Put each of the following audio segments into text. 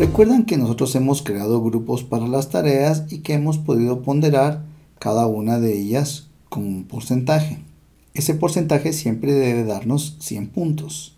Recuerdan que nosotros hemos creado grupos para las tareas y que hemos podido ponderar cada una de ellas con un porcentaje. Ese porcentaje siempre debe darnos 100 puntos.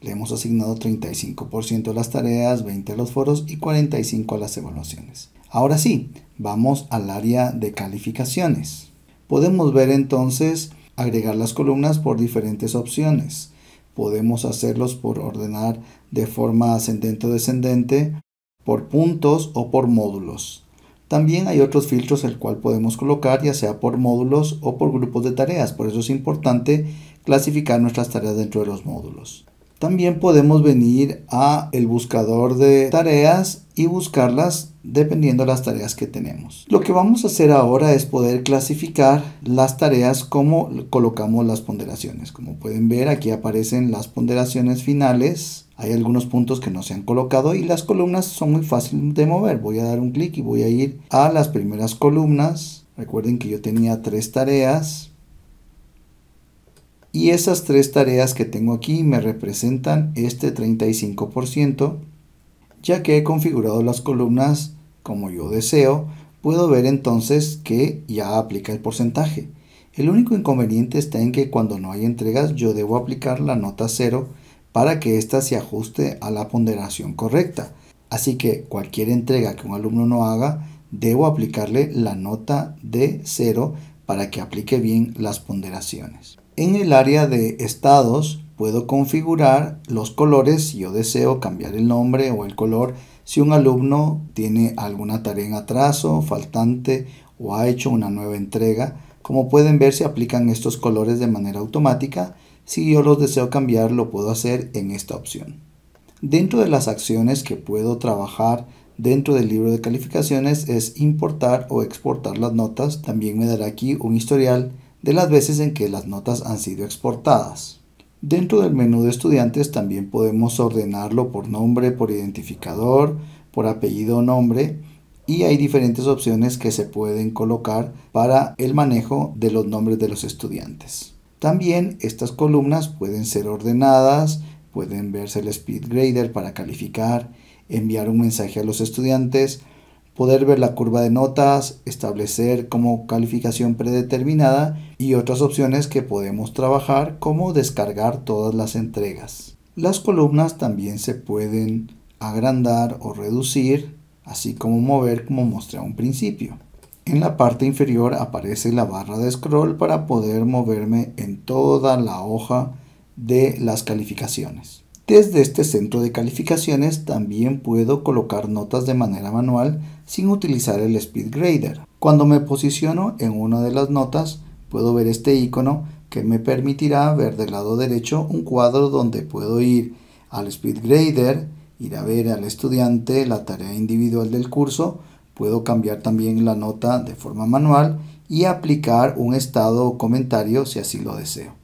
Le hemos asignado 35% a las tareas, 20 a los foros y 45 a las evaluaciones. Ahora sí, vamos al área de calificaciones. Podemos ver entonces agregar las columnas por diferentes opciones. Podemos hacerlos por ordenar de forma ascendente o descendente por puntos o por módulos. También hay otros filtros el cual podemos colocar ya sea por módulos o por grupos de tareas, por eso es importante clasificar nuestras tareas dentro de los módulos. También podemos venir a el buscador de tareas y buscarlas dependiendo de las tareas que tenemos. Lo que vamos a hacer ahora es poder clasificar las tareas como colocamos las ponderaciones. Como pueden ver aquí aparecen las ponderaciones finales. Hay algunos puntos que no se han colocado y las columnas son muy fáciles de mover. Voy a dar un clic y voy a ir a las primeras columnas. Recuerden que yo tenía tres tareas. Y esas tres tareas que tengo aquí me representan este 35%. Ya que he configurado las columnas como yo deseo, puedo ver entonces que ya aplica el porcentaje. El único inconveniente está en que cuando no hay entregas yo debo aplicar la nota 0 para que ésta se ajuste a la ponderación correcta. Así que cualquier entrega que un alumno no haga, debo aplicarle la nota de 0 para que aplique bien las ponderaciones. En el área de estados, Puedo configurar los colores si yo deseo cambiar el nombre o el color si un alumno tiene alguna tarea en atraso, faltante o ha hecho una nueva entrega. Como pueden ver se aplican estos colores de manera automática. Si yo los deseo cambiar lo puedo hacer en esta opción. Dentro de las acciones que puedo trabajar dentro del libro de calificaciones es importar o exportar las notas. También me dará aquí un historial de las veces en que las notas han sido exportadas. Dentro del menú de estudiantes también podemos ordenarlo por nombre, por identificador, por apellido o nombre y hay diferentes opciones que se pueden colocar para el manejo de los nombres de los estudiantes. También estas columnas pueden ser ordenadas, pueden verse el speed grader para calificar, enviar un mensaje a los estudiantes, poder ver la curva de notas, establecer como calificación predeterminada y otras opciones que podemos trabajar como descargar todas las entregas. Las columnas también se pueden agrandar o reducir, así como mover como mostré a un principio. En la parte inferior aparece la barra de scroll para poder moverme en toda la hoja de las calificaciones. Desde este centro de calificaciones también puedo colocar notas de manera manual sin utilizar el Speed Grader. Cuando me posiciono en una de las notas, puedo ver este icono que me permitirá ver del lado derecho un cuadro donde puedo ir al Speed Grader, ir a ver al estudiante la tarea individual del curso, puedo cambiar también la nota de forma manual y aplicar un estado o comentario si así lo deseo.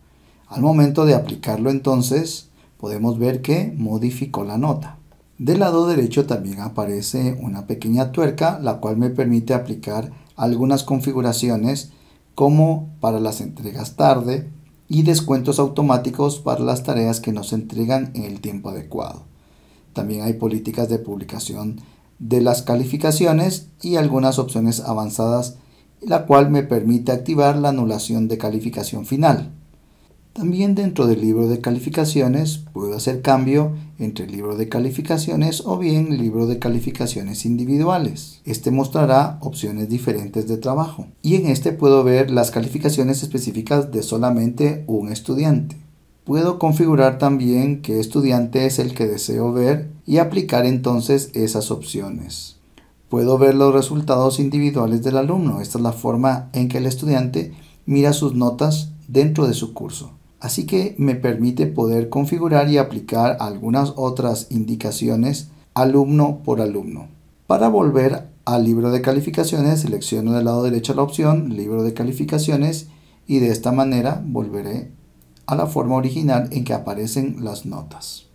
Al momento de aplicarlo entonces, podemos ver que modificó la nota. Del lado derecho también aparece una pequeña tuerca, la cual me permite aplicar algunas configuraciones como para las entregas tarde y descuentos automáticos para las tareas que no se entregan en el tiempo adecuado. También hay políticas de publicación de las calificaciones y algunas opciones avanzadas, la cual me permite activar la anulación de calificación final. También dentro del libro de calificaciones puedo hacer cambio entre libro de calificaciones o bien libro de calificaciones individuales. Este mostrará opciones diferentes de trabajo y en este puedo ver las calificaciones específicas de solamente un estudiante. Puedo configurar también qué estudiante es el que deseo ver y aplicar entonces esas opciones. Puedo ver los resultados individuales del alumno. Esta es la forma en que el estudiante mira sus notas dentro de su curso. Así que me permite poder configurar y aplicar algunas otras indicaciones alumno por alumno. Para volver al libro de calificaciones, selecciono del lado derecho la opción libro de calificaciones y de esta manera volveré a la forma original en que aparecen las notas.